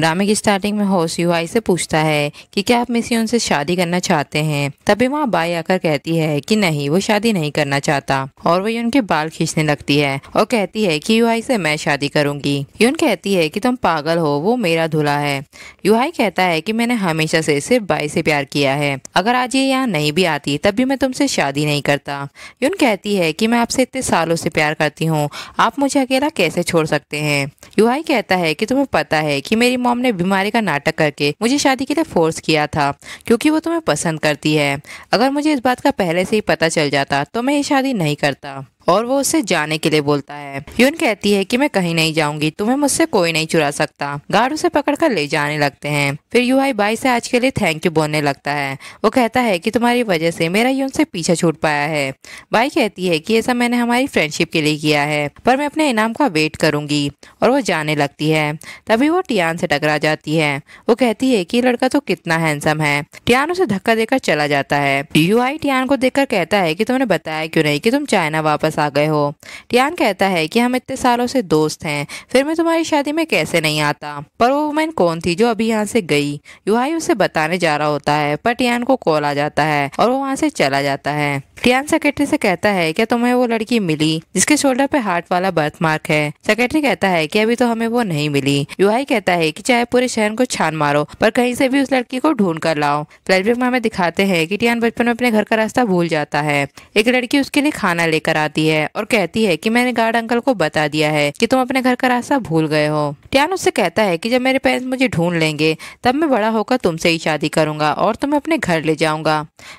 ड्रामे की स्टार्टिंग में होश युआई से पूछता है कि क्या आप मिसी उनसे शादी करना चाहते हैं तभी वहाँ बाई आकर कहती है कि नहीं वो शादी नहीं करना चाहता और वो उनके बाल खींचने लगती है और कहती है कि युआई से मैं शादी करूंगी यून कहती है कि तुम पागल हो वो मेरा धुला है युहाई कहता है कि मैंने हमेशा से सिर्फ बाई से प्यार किया है अगर आज ये यहाँ नहीं भी आती तब भी मैं तुमसे शादी नहीं करता यून कहती है कि मैं आपसे इतने सालों से प्यार करती हूँ आप मुझे अकेला कैसे छोड़ सकते हैं यूआई कहता है कि तुम्हें पता है कि मेरी मॉम ने बीमारी का नाटक करके मुझे शादी के लिए फोर्स किया था क्योंकि वो तुम्हें पसंद करती है अगर मुझे इस बात का पहले से ही पता चल जाता तो मैं ये शादी नहीं करता और वो उसे जाने के लिए बोलता है यून कहती है कि मैं कहीं नहीं जाऊंगी तुम्हें मुझसे कोई नहीं चुरा सकता गार्ड उसे पकड़कर ले जाने लगते हैं फिर यूआई बाई से आज के लिए थैंक यू बोलने लगता है वो कहता है कि तुम्हारी वजह से मेरा यून से पीछा छूट पाया है बाई कहती है कि ये सब मैंने हमारी फ्रेंडशिप के लिए किया है पर मैं अपने इनाम का वेट करूंगी और वो जाने लगती है तभी वो टियान से टकरा जाती है वो कहती है की लड़का तो कितना हैंडसम है टियान उसे धक्का देकर चला जाता है यूआई टियान को देखकर कहता है की तुमने बताया क्यों नहीं की तुम चाइना वापस वापस आ गए हो टियान कहता है कि हम इतने सालों से दोस्त हैं फिर मैं तुम्हारी शादी में कैसे नहीं आता पर वो वुमेन कौन थी जो अभी यहाँ से गई युवाई उसे बताने जा रहा होता है पर टियान को कॉल आ जाता है और वो वहाँ से चला जाता है टियान सेक्रेटरी से कहता है क्या तुम्हें वो लड़की मिली जिसके शोल्डर पे हार्ट वाला बर्थ मार्क है सेक्रेटरी कहता है कि अभी तो हमें वो नहीं मिली युवाई कहता है कि चाहे पूरे शहर को छान मारो पर कहीं से भी उस लड़की को ढूंढ कर लाओ फ्लैशबैक में हमें दिखाते हैं कि टियान बचपन में अपने घर का रास्ता भूल जाता है एक लड़की उसके लिए खाना लेकर आती है है और कहती है कि मैंने गार्ड अंकल को बता दिया है कि तुम अपने घर का रास्ता भूल गए हो कियान उससे कहता है कि जब मेरे पेरेंट्स मुझे ढूंढ लेंगे तब मैं बड़ा होकर तुमसे ही शादी करूंगा और तुम्हें अपने घर ले जाऊंगा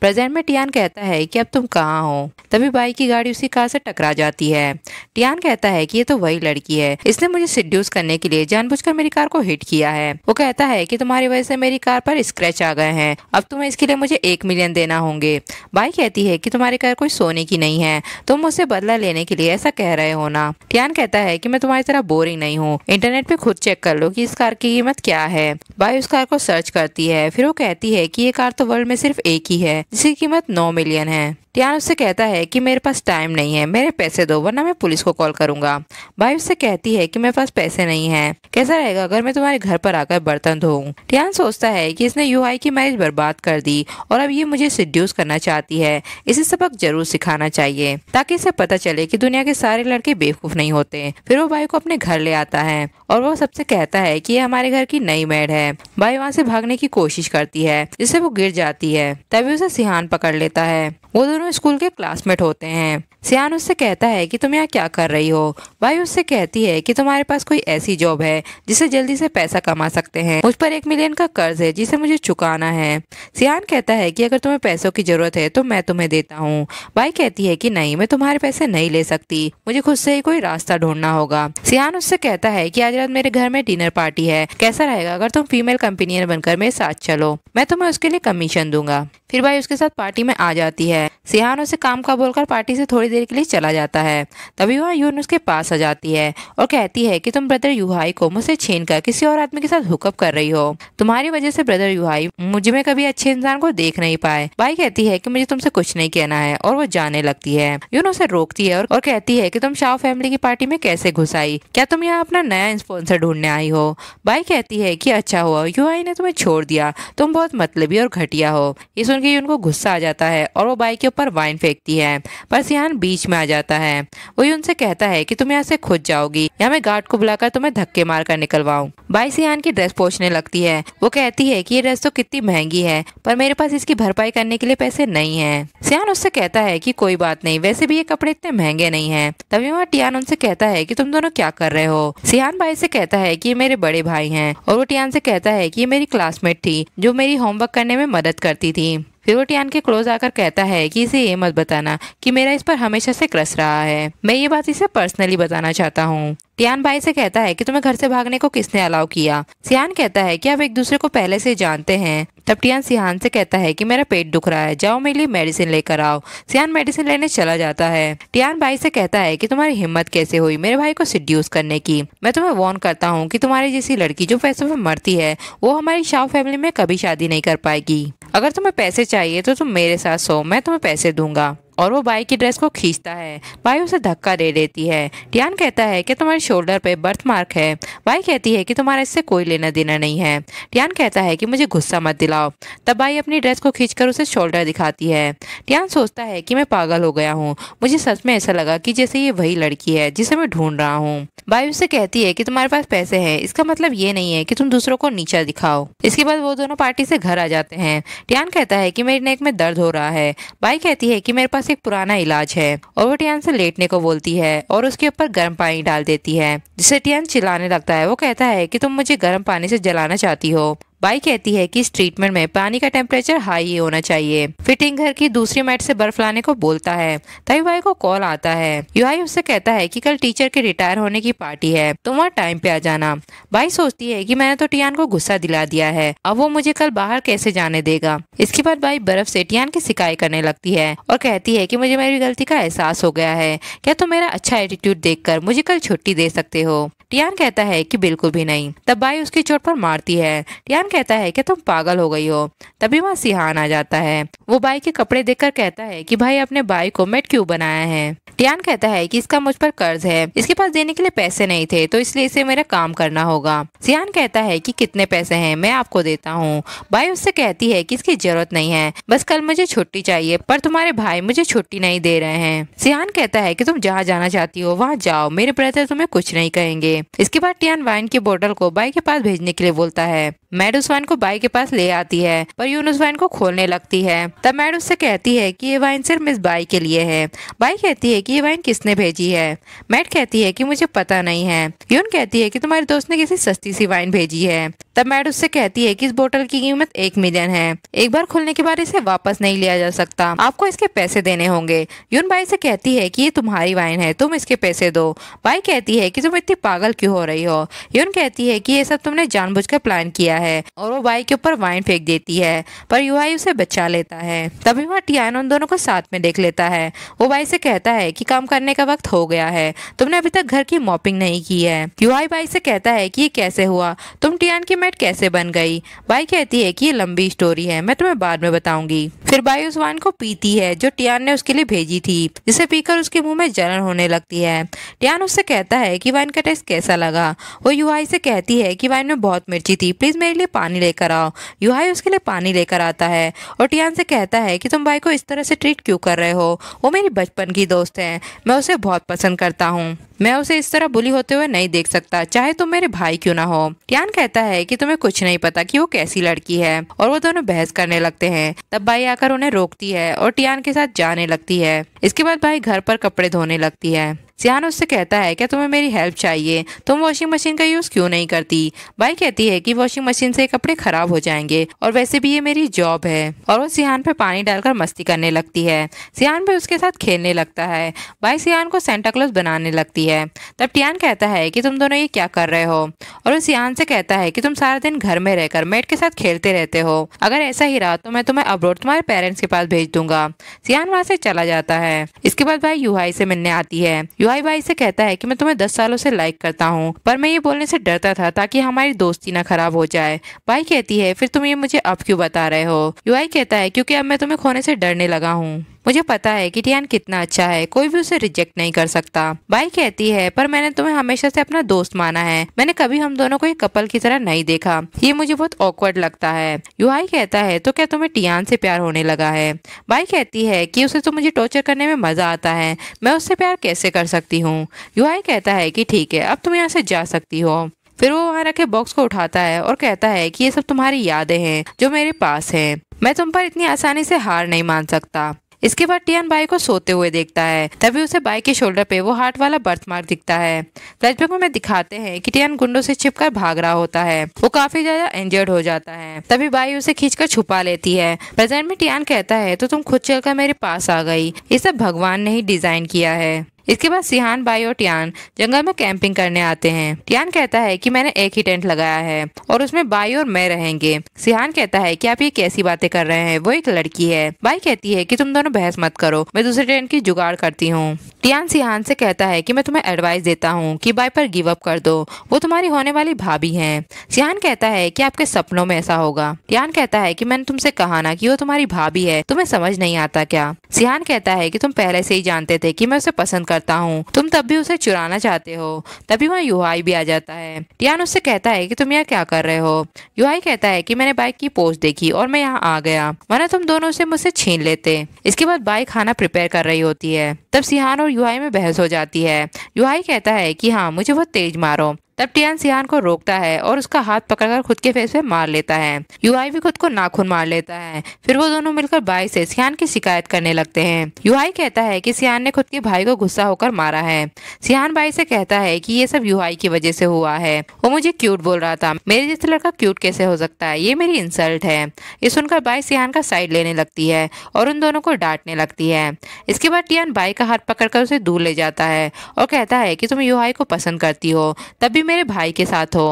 प्रेजेंट में टियान कहता है कि अब तुम कहाँ हो तभी बाइक की गाड़ी उसी कार से टकरा जाती है टियान कहता है कि ये तो वही लड़की है इसने मुझे सिड्यूस करने के लिए जानबूझकर मेरी कार को हिट किया है वो कहता है कि तुम्हारी वजह से मेरी कार पर स्क्रैच आ गए हैं अब तुम्हें इसके लिए मुझे एक मिलियन देना होंगे बाई कहती है कि तुम्हारी कार कोई सोने की नहीं है तुम मुझसे बदला लेने के लिए ऐसा कह रहे हो ना टियान कहता है कि मैं तुम्हारी तरह बोरिंग नहीं हूँ इंटरनेट पे खुद चेक कर लो कि इस कार की कीमत क्या है बाई उस कार को सर्च करती है फिर वो कहती है कि ये कार तो वर्ल्ड में सिर्फ एक ही है जिसकी कीमत नौ मिलियन है टियान उससे कहता है कि मेरे पास टाइम नहीं है मेरे पैसे दो वरना मैं पुलिस को कॉल करूंगा भाई उससे कहती है कि मेरे पास पैसे नहीं है कैसा रहेगा अगर मैं तुम्हारे घर पर आकर बर्तन धोऊं टियान सोचता है कि इसने यूआई की मैरिज बर्बाद कर दी और अब ये मुझे सिड्यूस करना चाहती है इसे सबक जरूर सिखाना चाहिए ताकि इसे पता चले की दुनिया के सारे लड़के बेवकूफ नहीं होते फिर वो भाई को अपने घर ले आता है और वो सबसे कहता है की ये हमारे घर की नई मेड है भाई वहाँ से भागने की कोशिश करती है जिससे वो गिर जाती है तभी उसे सिहान पकड़ लेता है वो दोनों स्कूल के क्लासमेट होते हैं सियान उससे कहता है कि तुम यहाँ क्या कर रही हो भाई उससे कहती है कि तुम्हारे पास कोई ऐसी जॉब है जिसे जल्दी से पैसा कमा सकते हैं मुझ पर एक मिलियन का कर्ज है जिसे मुझे चुकाना है सियान कहता है कि अगर तुम्हें पैसों की जरूरत है तो मैं तुम्हें देता हूँ भाई कहती है की नहीं मैं तुम्हारे पैसे नहीं ले सकती मुझे खुद से ही कोई रास्ता ढूंढना होगा सियान उससे कहता है की आज रात मेरे घर में डिनर पार्टी है कैसा रहेगा अगर तुम फीमेल कंपनियन बनकर मेरे साथ चलो मैं तुम्हें उसके लिए कमीशन दूंगा फिर भाई उसके साथ पार्टी में आ जाती है सिहान उसे काम का बोलकर पार्टी से थोड़ी देर के लिए चला जाता है तभी वहाँ यून उसके पास आ जाती है और कहती है कि तुम ब्रदर युहाई को मुझसे छीन कर किसी और आदमी के साथ हुकअप कर रही हो तुम्हारी वजह से ब्रदर युहाई मुझ में कभी अच्छे इंसान को देख नहीं पाए भाई कहती है की मुझे तुमसे कुछ नहीं कहना है और वो जाने लगती है यून उसे रोकती है और कहती है की तुम शाह फैमिली की पार्टी में कैसे घुस आई क्या तुम यहाँ अपना नया स्पॉन्सर ढूंढने आई हो भाई कहती है की अच्छा हुआ युहाई ने तुम्हें छोड़ दिया तुम बहुत मतलबी और घटिया हो ये सुन के उनको गुस्सा आ जाता है और वो बाइक के ऊपर वाइन फेंकती है पर सियान बीच में आ जाता है वही उनसे कहता है कि तुम यहाँ से खुद जाओगी या मैं गार्ड को बुलाकर तुम्हें धक्के मार कर निकलवाऊँ बाई सियान की ड्रेस पहुँचने लगती है वो कहती है की ये ड्रेस तो कितनी महंगी है पर मेरे पास इसकी भरपाई करने के लिए पैसे नहीं है सियान उससे कहता है की कोई बात नहीं वैसे भी ये कपड़े इतने महंगे नहीं है तभी वहाँ टियान उनसे कहता है की तुम दोनों क्या कर रहे हो सियान भाई से कहता है की ये मेरे बड़े भाई है और वो टियान से कहता है की ये मेरी क्लासमेट थी जो मेरी होमवर्क करने में मदद करती थी फिर वो टियान के क्लोज आकर कहता है कि इसे ये मत बताना कि मेरा इस पर हमेशा से क्रस रहा है मैं ये बात इसे पर्सनली बताना चाहता हूँ टियान भाई से कहता है कि तुम्हें घर से भागने को किसने अलाउ किया सियान कहता है कि आप एक दूसरे को पहले से जानते हैं तब टियान सियान से कहता है कि मेरा पेट दुख रहा है जाओ मेरे लिए मेडिसिन लेकर आओ सियान मेडिसिन लेने चला जाता है टियान भाई से कहता है कि तुम्हारी हिम्मत कैसे हुई मेरे भाई को सिड्यूस करने की मैं तुम्हें वॉर्न करता हूँ कि तुम्हारी जैसी लड़की जो पैसों में मरती है वो हमारी शाह फैमिली में कभी शादी नहीं कर पाएगी अगर तुम्हें पैसे चाहिए तो तुम मेरे साथ सो मैं तुम्हें पैसे दूंगा और वो बाई की ड्रेस को खींचता है बाई उसे धक्का दे देती है टियान कहता है कि तुम्हारे शोल्डर पे बर्थ मार्क है बाई कहती है कि तुम्हारा इससे कोई लेना देना नहीं है टियान कहता है कि मुझे गुस्सा मत दिलाओ तब बाई अपनी ड्रेस को खींचकर उसे शोल्डर दिखाती है टियान सोचता है कि मैं पागल हो गया हूँ मुझे सच में ऐसा लगा कि जैसे ये वही लड़की है जिसे मैं ढूंढ रहा हूँ बाई उसे कहती है कि तुम्हारे पास पैसे हैं इसका मतलब ये नहीं है कि तुम दूसरों को नीचा दिखाओ इसके बाद वो दोनों पार्टी से घर आ जाते हैं टियान कहता है कि मेरी नेक में दर्द हो रहा है बाई कहती है कि मेरे पास से एक पुराना इलाज है और वो टियान से लेटने को बोलती है और उसके ऊपर गर्म पानी डाल देती है जिसे टियान चिल्लाने लगता है वो कहता है कि तुम मुझे गर्म पानी से जलाना चाहती हो बाई कहती है कि इस ट्रीटमेंट में पानी का टेम्परेचर हाई ही होना चाहिए फिटिंग घर की दूसरी मैट से बर्फ लाने को बोलता है तभी बाई को कॉल आता है युवाई उससे कहता है कि कल टीचर के रिटायर होने की पार्टी है तुम वहाँ टाइम पे आ जाना बाई सोचती है कि मैंने तो टियान को गुस्सा दिला दिया है अब वो मुझे कल बाहर कैसे जाने देगा इसके बाद बाई बर्फ से टियान की शिकायत करने लगती है और कहती है की मुझे मेरी गलती का एहसास हो गया है क्या तुम मेरा अच्छा एटीट्यूड देख मुझे कल छुट्टी दे सकते हो टियान कहता है की बिल्कुल भी नहीं तब बाई उसकी चोट पर मारती है टियान कहता है कि तुम पागल हो गई हो तभी वहाँ सिहान आ जाता है वो बाई के कपड़े देखकर कहता है कि भाई अपने बाई को मेट क्यों बनाया है टियान कहता है कि इसका मुझ पर कर्ज है इसके पास देने के लिए पैसे नहीं थे तो इसलिए इसे मेरा काम करना होगा सियान कहता है कि कितने पैसे हैं मैं आपको देता हूँ भाई उससे कहती है कि इसकी जरूरत नहीं है बस कल मुझे छुट्टी चाहिए पर तुम्हारे भाई मुझे छुट्टी नहीं दे रहे हैं सियान कहता है कि तुम जहाँ जाना चाहती हो वहाँ जाओ मेरे ब्रदर तुम्हें कुछ नहीं कहेंगे इसके बाद टियान वाइन की बोतल को बाई के पास भेजने के लिए बोलता है उस वाइन को बाई के पास ले आती है पर उस वाइन को खोलने लगती है तब मैड से कहती है कि ये वाइन सिर्फ मिस बाई के लिए है बाई कहती है कि ये वाइन किसने भेजी है मैड कहती है कि मुझे पता नहीं है यून कहती है कि तुम्हारे दोस्त ने किसी सस्ती सी वाइन भेजी है तब मैड उससे कहती है कि इस बोतल की कीमत एक मिलियन है एक बार खुलने के बाद इसे वापस नहीं लिया जा सकता आपको इसके पैसे देने होंगे यून बाई से कहती है कि ये तुम्हारी वाइन है तुम इसके पैसे दो बाई कहती है कि तुम इतनी पागल क्यों हो रही हो यून कहती है कि ये सब तुमने जानबूझकर प्लान किया जाता है और वो बाइक के ऊपर वाइन फेंक देती है पर युवाई उसे बचा लेता है तभी वह टियान उन दोनों को साथ में देख लेता है वो बाई से कहता है कि काम करने का वक्त हो गया है तुमने अभी तक घर की मॉपिंग नहीं की है युवाई बाई से कहता है कि ये कैसे हुआ तुम टियान की मेट कैसे बन गई बाई कहती है कि ये लंबी स्टोरी है मैं तुम्हें बाद में बताऊंगी फिर बाई उस वाइन को पीती है जो टियान ने उसके लिए भेजी थी जिसे पीकर उसके मुंह में जलन होने लगती है टियान उससे कहता है कि वाइन का टेस्ट कैसा लगा वो युवाई से कहती है कि वाइन में बहुत मिर्ची थी प्लीज मेरे मेरे लिए पानी लेकर आओ युहाई उसके लिए पानी लेकर आता है और टियान से कहता है कि तुम भाई को इस तरह से ट्रीट क्यों कर रहे हो वो मेरी बचपन की दोस्त है मैं उसे बहुत पसंद करता हूँ मैं उसे इस तरह बुली होते हुए नहीं देख सकता चाहे तुम मेरे भाई क्यों ना हो टियान कहता है कि तुम्हें कुछ नहीं पता कि वो कैसी लड़की है और वो दोनों बहस करने लगते हैं तब भाई आकर उन्हें रोकती है और टियान के साथ जाने लगती है इसके बाद भाई घर पर कपड़े धोने लगती है सियान उससे कहता है क्या तुम्हें मेरी हेल्प चाहिए तुम वॉशिंग मशीन का यूज़ क्यों नहीं करती बाई कहती है कि वॉशिंग मशीन से कपड़े खराब हो जाएंगे और वैसे भी ये मेरी जॉब है और वो सियान पे पानी डालकर मस्ती करने लगती है सियान भी उसके साथ खेलने लगता है बाई सियान को सेंटा क्लोज बनाने लगती है तब टियान कहता है कि तुम दोनों ये क्या कर रहे हो और वो सियान से कहता है कि तुम सारा दिन घर में रहकर मेट के साथ खेलते रहते हो अगर ऐसा ही रहा तो मैं तुम्हें अब्रोड तुम्हारे पेरेंट्स के पास भेज दूंगा सियान वहाँ से चला जाता है इसके बाद भाई यूहाई से मिलने आती है जॉय भाई से कहता है कि मैं तुम्हें दस सालों से लाइक करता हूँ पर मैं ये बोलने से डरता था ताकि हमारी दोस्ती ना खराब हो जाए भाई कहती है फिर तुम ये मुझे अब क्यों बता रहे हो युवाई कहता है क्योंकि अब मैं तुम्हें खोने से डरने लगा हूँ मुझे पता है कि टियान कितना अच्छा है कोई भी उसे रिजेक्ट नहीं कर सकता बाई कहती है पर मैंने तुम्हें हमेशा से अपना दोस्त माना है मैंने कभी हम दोनों को एक कपल की तरह नहीं देखा ये मुझे बहुत ऑकवर्ड लगता है युवाई कहता है तो क्या तुम्हें टियान से प्यार होने लगा है बाई कहती है कि उसे तो मुझे टॉर्चर करने में मजा आता है मैं उससे प्यार कैसे कर सकती हूँ युवाई कहता है कि ठीक है अब तुम यहाँ से जा सकती हो फिर वो वहाँ रखे बॉक्स को उठाता है और कहता है कि ये सब तुम्हारी यादें हैं जो मेरे पास हैं मैं तुम पर इतनी आसानी से हार नहीं मान सकता इसके बाद टियन बाई को सोते हुए देखता है तभी उसे बाई के शोल्डर पे वो हार्ट वाला बर्थ मार्क दिखता है फ्लैशबैक में दिखाते हैं कि टियन गुंडों से छिपकर भाग रहा होता है वो काफी ज्यादा इंजर्ड हो जाता है तभी बाई उसे खींचकर छुपा लेती है प्रेजेंट में टियान कहता है तो तुम खुद चलकर मेरे पास आ गई ये सब भगवान ने ही डिजाइन किया है इसके बाद सिहान बाई और टियान जंगल में कैंपिंग करने आते हैं टियान कहता है कि मैंने एक ही टेंट लगाया है और उसमें बाई और मैं रहेंगे सिहान कहता है कि आप ये कैसी बातें कर रहे हैं वो एक लड़की है बाई कहती है कि तुम दोनों बहस मत करो मैं दूसरे टेंट की जुगाड़ करती हूँ टियान सिहान से कहता है कि मैं तुम्हें एडवाइस देता हूँ कि बाई पर गिव अप कर दो वो तुम्हारी होने वाली भाभी हैं सिहान कहता है कि आपके सपनों में ऐसा होगा टियान कहता है कि मैंने तुमसे कहा ना कि वो तुम्हारी भाभी है तुम्हें समझ नहीं आता क्या सिहान कहता है कि तुम पहले से ही जानते थे कि मैं उसे पसंद कर करता हूँ तुम तब भी उसे चुराना चाहते हो तभी वहाँ युवाई भी आ जाता है टियान उससे कहता है कि तुम यहाँ क्या कर रहे हो युवाई कहता है कि मैंने बाइक की पोस्ट देखी और मैं यहाँ आ गया वरना तुम दोनों उसे मुझसे छीन लेते इसके बाद बाइक खाना प्रिपेयर कर रही होती है तब सिहान और युवाई में बहस हो जाती है युवाई कहता है कि हाँ मुझे बहुत तेज मारो तब टियान सियान को रोकता है और उसका हाथ पकड़कर खुद के फेस पे मार लेता है यूआई भी खुद को नाखून मार लेता है फिर वो दोनों मिलकर बाई से सियान की शिकायत करने लगते हैं यूआई कहता है कि सियान ने खुद के भाई को गुस्सा होकर मारा है सियान बाई से कहता है कि ये सब यूआई की वजह से हुआ है वो मुझे क्यूट बोल रहा था मेरे जैसे लड़का क्यूट कैसे हो सकता है ये मेरी इंसल्ट है ये सुनकर बाई सियान का साइड लेने लगती है और उन दोनों को डांटने लगती है इसके बाद टियान बाई का हाथ पकड़कर उसे दूर ले जाता है और कहता है कि तुम यूआई को पसंद करती हो तब भी मेरे भाई के साथ हो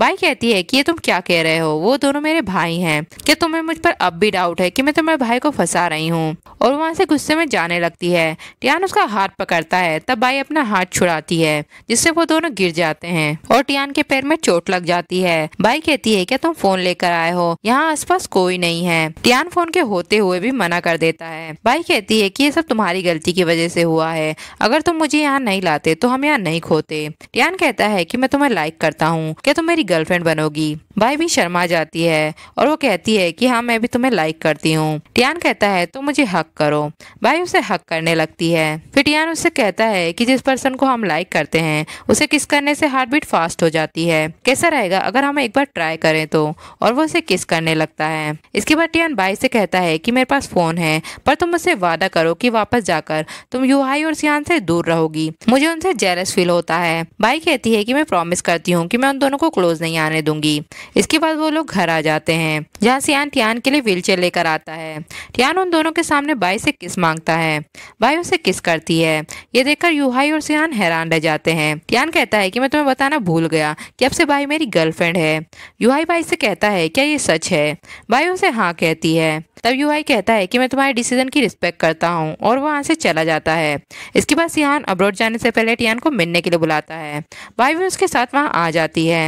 भाई कहती है कि ये तुम क्या कह रहे हो वो दोनों मेरे भाई हैं क्या तुम्हें मुझ पर अब भी डाउट है कि मैं तुम्हारे भाई को फंसा रही हूँ और वहाँ से गुस्से में जाने लगती है टियान उसका हाथ पकड़ता है तब भाई अपना हाथ छुड़ाती है जिससे वो दोनों गिर जाते हैं और टियान के पैर में चोट लग जाती है भाई कहती है क्या तुम फोन लेकर आए हो यहाँ आस कोई नहीं है टियान फोन के होते हुए भी मना कर देता है भाई कहती है की ये सब तुम्हारी गलती की वजह से हुआ है अगर तुम मुझे यहाँ नहीं लाते तो हम यहाँ नहीं खोते टियान कहता है की मैं तुम्हारे तुम्हें लाइक करता हूँ क्या तुम मेरी गर्लफ्रेंड बनोगी भाई भी शर्मा जाती है और वो कहती है कि हाँ मैं भी तुम्हें लाइक करती हूँ टियान कहता है तुम मुझे हक करो भाई उसे हक करने लगती है फिर टियान उससे कहता है कि जिस पर्सन को हम लाइक करते हैं उसे किस करने से हार्ट बीट फास्ट हो जाती है कैसा रहेगा अगर हम एक बार ट्राई करें तो और वो उसे किस करने लगता है इसके बाद टियान भाई से कहता है की मेरे पास फोन है पर तुम उसे वादा करो की वापस जाकर तुम यूहाई और सियान से दूर रहोगी मुझे उनसे जेरस फील होता है भाई कहती है की मैं प्रॉमिस प्रॉमिस करती हूँ कि मैं उन दोनों को क्लोज नहीं आने दूंगी इसके बाद वो लोग घर आ जाते हैं जहाँ सियान टियान के लिए व्हीलचेयर लेकर आता है टियान उन दोनों के सामने बाई से किस मांगता है बाई उसे किस करती है ये देखकर यूहाई और सियान हैरान रह जाते हैं टियान कहता है कि मैं तुम्हें बताना भूल गया कि अब से बाई मेरी गर्लफ्रेंड है यूहाई बाई से कहता है क्या ये सच है बाई उसे हाँ कहती है तब यूहाई कहता है कि मैं तुम्हारे डिसीजन की रिस्पेक्ट करता हूँ और वो वहाँ से चला जाता है इसके बाद सियान अब्रॉड जाने से पहले टियान को मिलने के लिए बुलाता है भाई भी उसके साथ वहाँ आ जाती है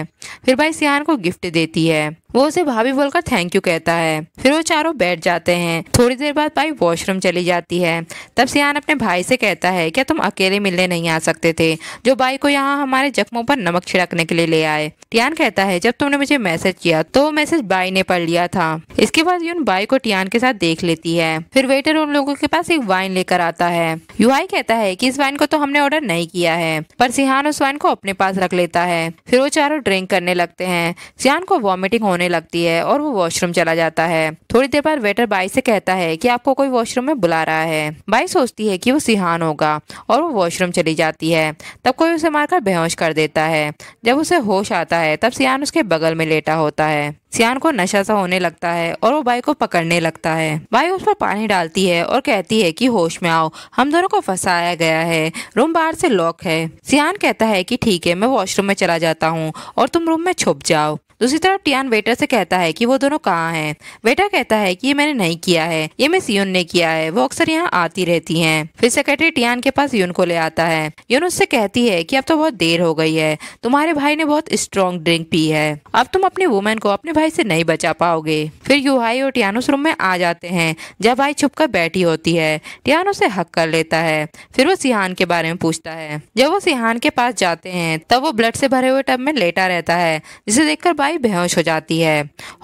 फिर भाई सियान को गिफ्ट देती है वो उसे भाभी बोलकर थैंक यू कहता है फिर वो चारों बैठ जाते हैं थोड़ी देर बाद भाई वॉशरूम चली जाती है तब सियान अपने भाई से कहता है क्या तुम अकेले मिलने नहीं आ सकते थे जो भाई को यहाँ हमारे जख्मों पर नमक छिड़कने के लिए ले आए टियान कहता है जब तुमने मुझे मैसेज किया तो वो मैसेज बाई ने पढ़ लिया था इसके बाद यून बाई को टियान के साथ देख लेती है फिर वेटर उन लोगों के पास एक वाइन लेकर आता है युवाई कहता है की इस वाइन को तो हमने ऑर्डर नहीं किया है पर सिहान उस वाइन को अपने पास रख लेता है फिर वो चारों ड्रिंक करने लगते हैं सियान को वॉमिटिंग होने लगती है और वो वॉशरूम चला जाता है थोड़ी देर बाद वेटर बाई से कहता है कि आपको कोई वॉशरूम में बुला रहा है बाई सोचती है कि वो सिहान होगा और वो वॉशरूम चली जाती है तब कोई उसे मारकर बेहोश कर देता है जब उसे होश आता है तब सियान उसके बगल में लेटा होता है सियान को नशा सा होने लगता है और वो बाई को पकड़ने लगता है बाई उस पर पानी डालती है और कहती है कि होश में आओ हम दोनों को फंसाया गया है रूम बाहर से लॉक है सियान कहता है कि ठीक है मैं वॉशरूम में चला जाता हूँ और तुम रूम में छुप जाओ दूसरी तरफ टियान वेटर से कहता है कि वो दोनों कहाँ हैं वेटर कहता है कि ये मैंने नहीं किया है ये मैं यून ने किया है वो अक्सर यहाँ आती रहती हैं फिर सेक्रेटरी टियान के पास यून को ले आता है यून उससे कहती है कि अब तो बहुत देर हो गई है तुम्हारे भाई ने बहुत स्ट्रॉन्ग ड्रिंक पी है अब तुम अपने वुमेन को अपने भाई से नहीं बचा पाओगे फिर भाई और टियान उस रूम में आ जाते हैं जब भाई छुप कर बैठी होती है टियान उसे हक कर लेता है फिर वो सिहान के बारे में पूछता है जब वो सिहान के पास जाते हैं तब वो ब्लड से भरे हुए टब में लेटा रहता है जिसे देखकर बाई बेहोश हो जाती है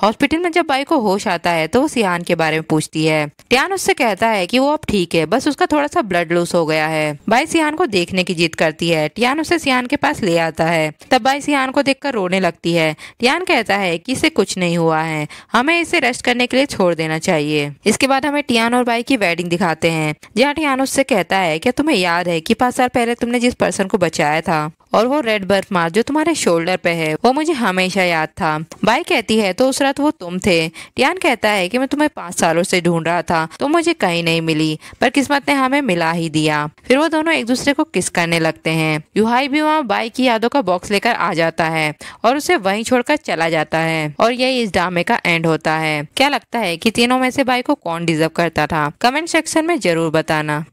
हॉस्पिटल में जब बाई को होश आता है तो वो सियान के बारे में पूछती है टियान उससे कहता है कि वो अब ठीक है बस उसका थोड़ा सा ब्लड लूज हो गया है बाई सियान को देखने की जिद करती है टियान उसे सियान के पास ले आता है तब बाई सियान को कर रोने लगती है टियान कहता है की इसे कुछ नहीं हुआ है हमें इसे रेस्ट करने के लिए छोड़ देना चाहिए इसके बाद हमें टियान और बाई की वेडिंग दिखाते हैं जहाँ टियान उससे कहता है क्या तुम्हें याद है की पाँच साल पहले तुमने जिस पर्सन को बचाया था और वो रेड बर्फ मार जो तुम्हारे शोल्डर पे है वो मुझे हमेशा याद था बाई कहती है तो उस रात वो तुम थे टियान कहता है कि मैं तुम्हें पाँच सालों से ढूंढ रहा था तो मुझे कहीं नहीं मिली पर किस्मत ने हमें मिला ही दिया फिर वो दोनों एक दूसरे को किस करने लगते हैं युहाई भी वहाँ बाई की यादों का बॉक्स लेकर आ जाता है और उसे वहीं छोड़कर चला जाता है और यही इस ड्रामे का एंड होता है क्या लगता है की तीनों में से बाई को कौन डिजर्व करता था कमेंट सेक्शन में जरूर बताना